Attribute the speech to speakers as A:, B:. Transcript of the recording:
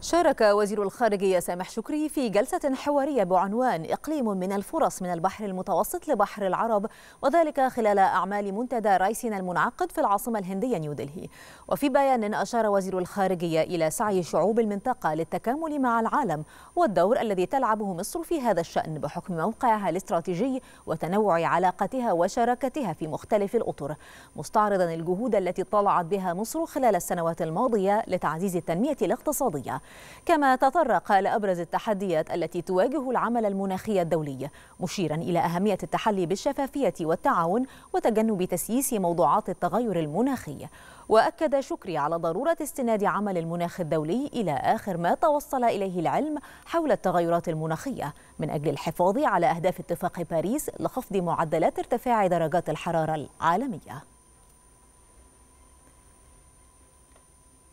A: شارك وزير الخارجية سامح شكري في جلسة حوارية بعنوان إقليم من الفرص من البحر المتوسط لبحر العرب وذلك خلال أعمال منتدى رايسنا المنعقد في العاصمة الهندية نيودلهي وفي بيان أشار وزير الخارجية إلى سعي شعوب المنطقة للتكامل مع العالم والدور الذي تلعبه مصر في هذا الشأن بحكم موقعها الاستراتيجي وتنوع علاقاتها وشراكتها في مختلف الأطر مستعرضا الجهود التي طلعت بها مصر خلال السنوات الماضية لتعزيز التنمية الاقتصادية كما تطرق لأبرز التحديات التي تواجه العمل المناخي الدولي مشيرا إلى أهمية التحلي بالشفافية والتعاون وتجنب تسييس موضوعات التغير المناخي وأكد شكري على ضرورة استناد عمل المناخ الدولي إلى آخر ما توصل إليه العلم حول التغيرات المناخية من أجل الحفاظ على أهداف اتفاق باريس لخفض معدلات ارتفاع درجات الحرارة العالمية